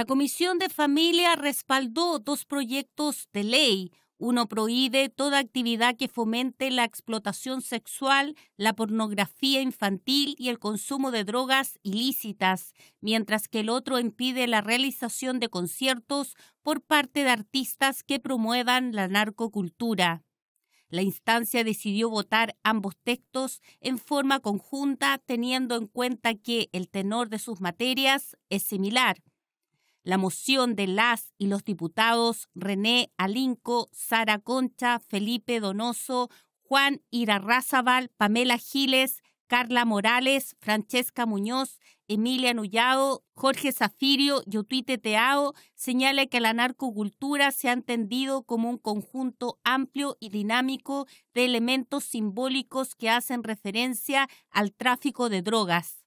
La Comisión de Familia respaldó dos proyectos de ley. Uno prohíbe toda actividad que fomente la explotación sexual, la pornografía infantil y el consumo de drogas ilícitas, mientras que el otro impide la realización de conciertos por parte de artistas que promuevan la narcocultura. La instancia decidió votar ambos textos en forma conjunta, teniendo en cuenta que el tenor de sus materias es similar la moción de las y los diputados René Alinco, Sara Concha, Felipe Donoso, Juan Irarrázaval, Pamela Giles, Carla Morales, Francesca Muñoz, Emilia Nullado, Jorge Zafirio y Teao señala que la narcocultura se ha entendido como un conjunto amplio y dinámico de elementos simbólicos que hacen referencia al tráfico de drogas.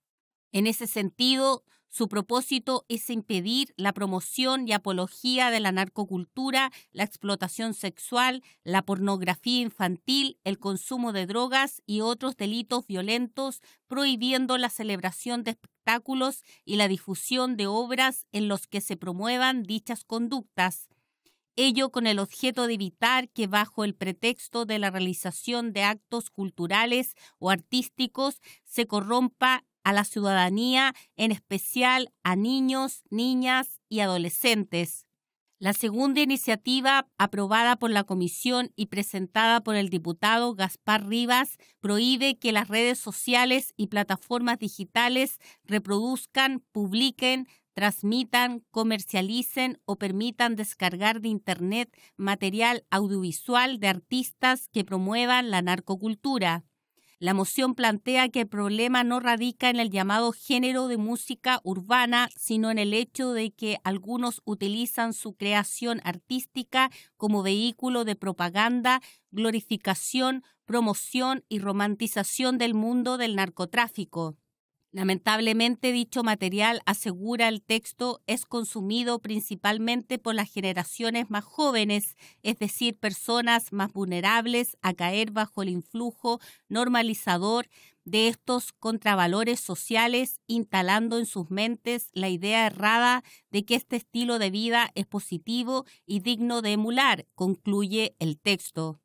En ese sentido, su propósito es impedir la promoción y apología de la narcocultura, la explotación sexual, la pornografía infantil, el consumo de drogas y otros delitos violentos, prohibiendo la celebración de espectáculos y la difusión de obras en los que se promuevan dichas conductas ello con el objeto de evitar que bajo el pretexto de la realización de actos culturales o artísticos se corrompa a la ciudadanía, en especial a niños, niñas y adolescentes. La segunda iniciativa, aprobada por la Comisión y presentada por el diputado Gaspar Rivas, prohíbe que las redes sociales y plataformas digitales reproduzcan, publiquen, transmitan, comercialicen o permitan descargar de Internet material audiovisual de artistas que promuevan la narcocultura. La moción plantea que el problema no radica en el llamado género de música urbana, sino en el hecho de que algunos utilizan su creación artística como vehículo de propaganda, glorificación, promoción y romantización del mundo del narcotráfico. Lamentablemente dicho material, asegura el texto, es consumido principalmente por las generaciones más jóvenes, es decir, personas más vulnerables a caer bajo el influjo normalizador de estos contravalores sociales, instalando en sus mentes la idea errada de que este estilo de vida es positivo y digno de emular, concluye el texto.